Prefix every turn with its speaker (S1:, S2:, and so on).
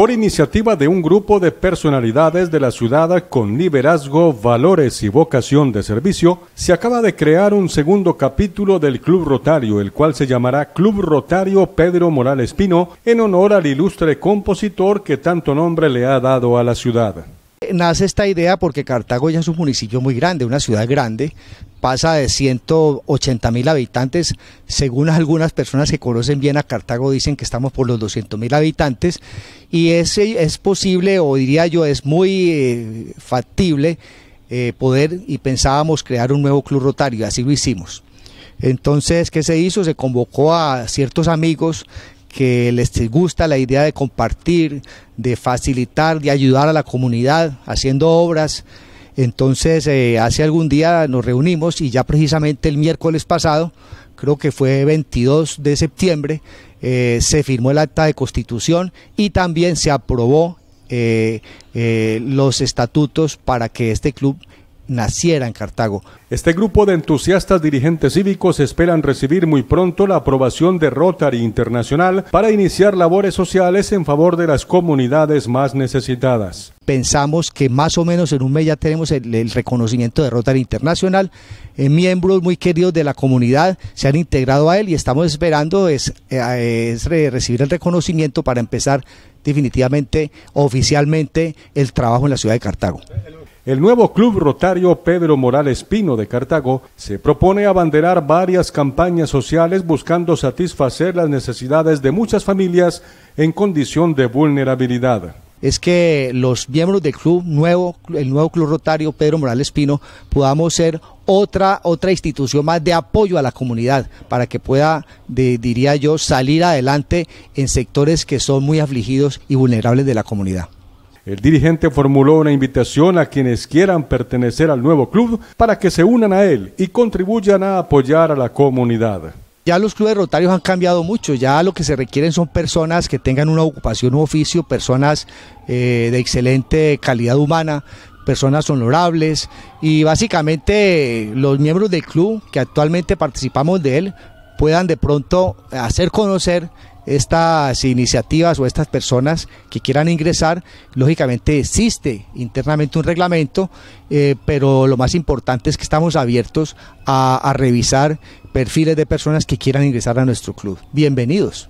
S1: por iniciativa de un grupo de personalidades de la ciudad con liderazgo, valores y vocación de servicio, se acaba de crear un segundo capítulo del Club Rotario, el cual se llamará Club Rotario Pedro Morales Pino, en honor al ilustre compositor que tanto nombre le ha dado a la ciudad
S2: nace esta idea porque Cartago ya es un municipio muy grande, una ciudad grande, pasa de 180 mil habitantes, según algunas personas que conocen bien a Cartago dicen que estamos por los 200 mil habitantes, y es, es posible, o diría yo, es muy eh, factible eh, poder y pensábamos crear un nuevo club rotario, así lo hicimos. Entonces, ¿qué se hizo? Se convocó a ciertos amigos que les gusta la idea de compartir, de facilitar, de ayudar a la comunidad haciendo obras. Entonces, eh, hace algún día nos reunimos y ya precisamente el miércoles pasado, creo que fue 22 de septiembre, eh, se firmó el acta de constitución y también se aprobó eh, los estatutos para que este club naciera en Cartago. Este grupo de entusiastas dirigentes cívicos esperan recibir muy
S1: pronto la aprobación de Rotary Internacional para iniciar labores sociales en favor de las
S2: comunidades más necesitadas. Pensamos que más o menos en un mes ya tenemos el, reconocimiento de Rotary Internacional. Eh, miembros muy queridos de la comunidad se han integrado a él y estamos esperando eh, recibir el reconocimiento para empezar definitivamente, oficialmente, el trabajo en la ciudad de Cartago. Eh, el nuevo Club
S1: Rotario Pedro Morales Pino de Cartago se propone abanderar varias campañas sociales buscando satisfacer las necesidades de muchas familias en condición de
S2: vulnerabilidad es que los miembros del club nuevo, el nuevo Club Rotario Pedro Morales Pino, podamos ser otra, otra institución más de apoyo a la comunidad para que pueda, diría yo, salir adelante en sectores que son muy afligidos y vulnerables de la comunidad. El dirigente formuló una invitación a quienes quieran pertenecer al nuevo club para que se unan a él y contribuyan a apoyar a la comunidad. Ya los clubes rotarios han cambiado mucho, ya lo que se requieren son personas que tengan una ocupación u oficio, personas eh, de excelente calidad humana, personas honorables y básicamente los miembros del club que actualmente participamos de él puedan de pronto hacer conocer estas iniciativas o estas personas que quieran ingresar, lógicamente existe internamente un reglamento, eh, pero lo más importante es que estamos abiertos a revisar perfiles de personas que quieran ingresar a nuestro club. Bienvenidos.